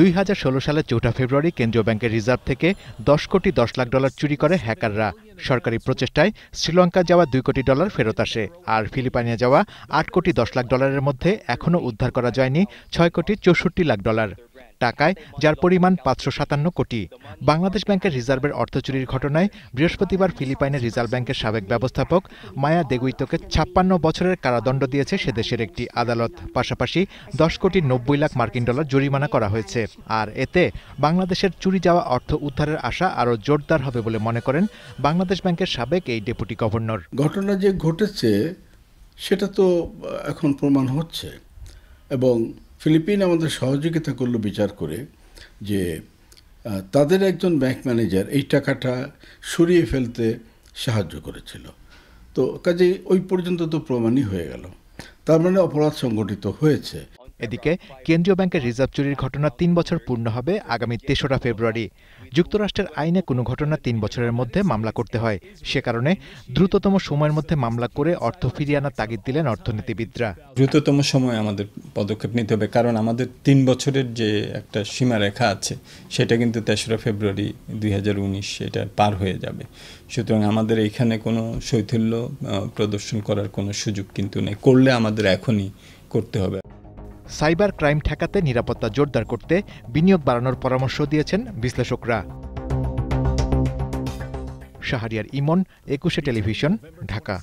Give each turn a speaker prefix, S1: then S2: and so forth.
S1: দুই হাজার ষোলো সালের চৌঠা ফেব্রুয়ারি কেন্দ্রীয় ব্যাংকের রিজার্ভ থেকে দশ কোটি দশ লাখ ডলার চুরি করে হ্যাকাররা সরকারি প্রচেষ্টায় শ্রীলঙ্কা যাওয়া দুই কোটি ডলার ফেরত আসে আর ফিলিপাইনে যাওয়া আট কোটি দশ লাখ ডলারের মধ্যে এখনও উদ্ধার করা যায়নি ছয় কোটি চৌষট্টি লাখ ডলার টাকায় যার পরিমাণ পাঁচশো সাতান্ন কোটি বাংলাদেশ ব্যাংকের রিজার্ভের অর্থ চুরির ঘটনায় বৃহস্পতিবার ফিলিপাইনের রিজার্ভ ব্যাংকের সাবেক ব্যবস্থাপক মায়া দেগুইতোকে ছাপ্পান্ন বছরের কারাদণ্ড দিয়েছে সে দেশের একটি আদালত পাশাপাশি দশ কোটি নব্বই লাখ মার্কিন ডলার জরিমানা করা হয়েছে আর এতে বাংলাদেশের চুরি যাওয়া অর্থ উদ্ধারের আশা আরও জোরদার হবে বলে মনে করেন বাংলাদেশ ব্যাংকের সাবেক এই ডেপুটি গভর্নর
S2: ঘটনা যে ঘটেছে সেটা তো এখন প্রমাণ হচ্ছে এবং ফিলিপিন আমাদের সহযোগিতা করলো বিচার করে যে তাদের একজন ব্যাংক ম্যানেজার এই টাকাটা সরিয়ে ফেলতে সাহায্য করেছিল তো কাজেই ওই পর্যন্ত তো প্রমাণই হয়ে গেল তার মানে অপরাধ সংগঠিত হয়েছে
S1: এদিকে কেন্দ্রীয় ব্যাংকের রিজার্ভ চুরির ঘটনা তিন বছর পূর্ণ হবে আগামী তেসরা ফেব্রুয়ারি যুক্তরাষ্ট্রের আইনে কোনো ঘটনা তিন বছরের মধ্যে মামলা করতে হয় সে কারণে দ্রুততম সময়ের মধ্যে মামলা করে অর্থ ফিরিয়ে আনার তাগিদ দিলেন অর্থনীতিবিদরা দ্রুততম সময় আমাদের পদক্ষেপ
S3: নিতে হবে কারণ আমাদের তিন বছরের যে একটা সীমারেখা আছে সেটা কিন্তু তেসরা ফেব্রুয়ারি দুই হাজার এটা পার হয়ে যাবে সুতরাং আমাদের এইখানে কোনো শৈথিল্য প্রদর্শন করার কোনো সুযোগ কিন্তু নেই করলে আমাদের এখনই করতে হবে
S1: সাইবার ক্রাইম ঠেকাতে নিরাপত্তা জোরদার করতে বিনিয়োগ বাড়ানোর পরামর্শ দিয়েছেন বিশ্লেষকরা শাহরিয়ার ইমন একুশে টেলিভিশন ঢাকা